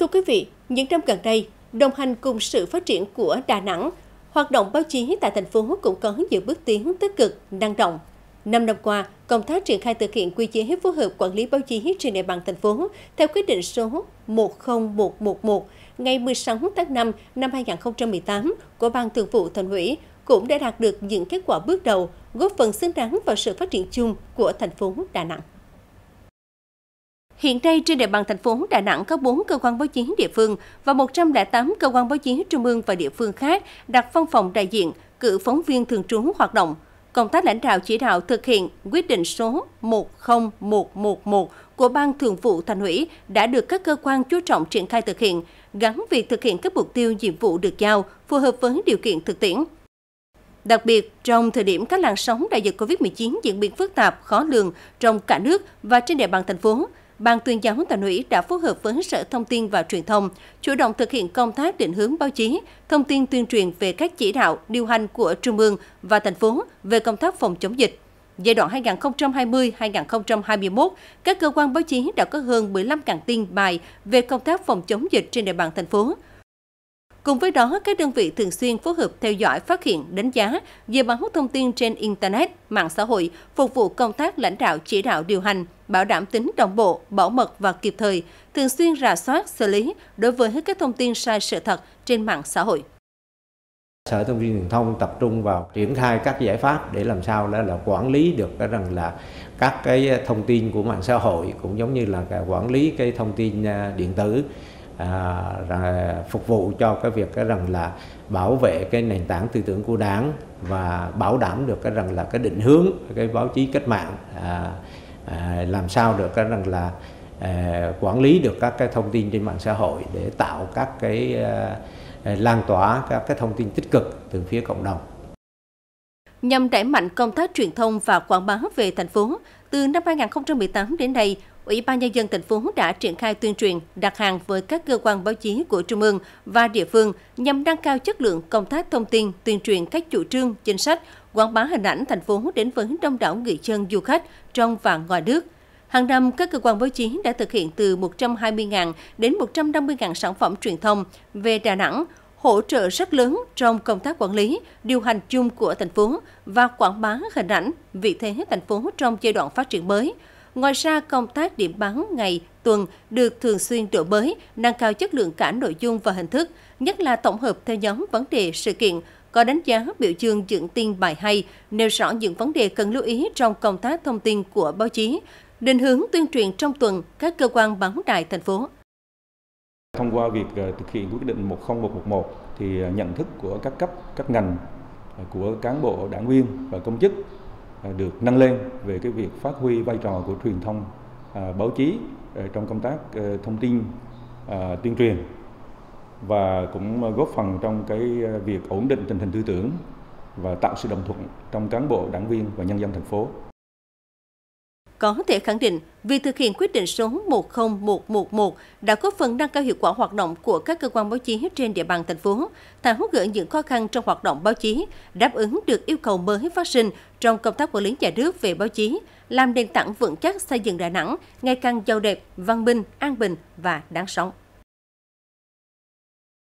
Thưa quý vị, những năm gần đây, đồng hành cùng sự phát triển của Đà Nẵng, hoạt động báo chí tại thành phố cũng có nhiều bước tiến tích cực, năng động. Năm năm qua, công tác triển khai thực hiện quy chế phối hợp quản lý báo chí trên địa bàn thành phố theo quyết định số 10111 ngày 16 tháng 5 năm 2018 của Ban Thường vụ Thành ủy cũng đã đạt được những kết quả bước đầu, góp phần xứng đáng vào sự phát triển chung của thành phố Đà Nẵng. Hiện nay trên địa bàn thành phố Đà Nẵng có 4 cơ quan báo chí địa phương và 108 cơ quan báo chí trung ương và địa phương khác đặt văn phòng đại diện, cử phóng viên thường trú hoạt động. Công tác lãnh đạo chỉ đạo thực hiện quyết định số 10111 của Ban Thường vụ Thành ủy đã được các cơ quan chú trọng triển khai thực hiện, gắn việc thực hiện các mục tiêu nhiệm vụ được giao phù hợp với điều kiện thực tiễn. Đặc biệt, trong thời điểm các làn sóng đại dịch COVID-19 diễn biến phức tạp, khó lường trong cả nước và trên địa bàn thành phố, Ban tuyên giáo thành ủy đã phối hợp với Sở Thông tin và Truyền thông chủ động thực hiện công tác định hướng báo chí, thông tin tuyên truyền về các chỉ đạo điều hành của Trung ương và thành phố về công tác phòng chống dịch. Giai đoạn 2020-2021, các cơ quan báo chí đã có hơn 15.000 tin bài về công tác phòng chống dịch trên địa bàn thành phố. Cùng với đó, các đơn vị thường xuyên phối hợp theo dõi, phát hiện, đánh giá, dự báo thông tin trên Internet, mạng xã hội, phục vụ công tác lãnh đạo, chỉ đạo điều hành, bảo đảm tính đồng bộ, bảo mật và kịp thời, thường xuyên rà soát, xử lý đối với các thông tin sai sự thật trên mạng xã hội. Sở Thông tin Truyền thông tập trung vào triển khai các giải pháp để làm sao đó là quản lý được cái rằng là các cái thông tin của mạng xã hội cũng giống như là quản lý cái thông tin à, điện tử à, phục vụ cho cái việc cái rằng là bảo vệ cái nền tảng tư tưởng của đảng và bảo đảm được cái rằng là cái định hướng cái báo chí cách mạng à, à, làm sao được cái rằng là à, quản lý được các cái thông tin trên mạng xã hội để tạo các cái à, lan tỏa các cái thông tin tích cực từ phía cộng đồng nhằm đẩy mạnh công tác truyền thông và quảng bá về thành phố. Từ năm 2018 đến nay, Ủy ban Nhân dân thành phố đã triển khai tuyên truyền, đặt hàng với các cơ quan báo chí của Trung ương và địa phương nhằm nâng cao chất lượng công tác thông tin, tuyên truyền các chủ trương, chính sách, quảng bá hình ảnh thành phố đến với đông đảo người dân du khách trong và ngoài nước. Hàng năm, các cơ quan báo chí đã thực hiện từ 120.000 đến 150.000 sản phẩm truyền thông về Đà Nẵng, hỗ trợ rất lớn trong công tác quản lý, điều hành chung của thành phố và quảng bá hình ảnh vị thế thành phố trong giai đoạn phát triển mới – Ngoài ra, công tác điểm bắn ngày, tuần được thường xuyên đổi mới, nâng cao chất lượng cả nội dung và hình thức, nhất là tổng hợp theo nhóm vấn đề sự kiện, có đánh giá biểu dương dựng tin bài hay, nêu rõ những vấn đề cần lưu ý trong công tác thông tin của báo chí, định hướng tuyên truyền trong tuần các cơ quan báo đài thành phố. Thông qua việc ờ, thực hiện quyết định 10111 thì ờ, nhận thức của các cấp, các ngành, ờ, của cán bộ, đảng viên và công chức À, được nâng lên về cái việc phát huy vai trò của truyền thông à, báo chí à, trong công tác thông tin tuyên truyền và cũng góp phần trong cái việc ổn định tình hình tư tưởng và tạo sự đồng thuận trong cán bộ đảng viên và nhân dân thành phố có thể khẳng định việc thực hiện quyết định số 10111 đã góp phần nâng cao hiệu quả hoạt động của các cơ quan báo chí trên địa bàn thành phố, tháo gỡ những khó khăn trong hoạt động báo chí, đáp ứng được yêu cầu mới phát sinh trong công tác quản lý nhà nước về báo chí, làm nền tảng vững chắc xây dựng Đà Nẵng ngày càng giàu đẹp, văn minh, an bình và đáng sống.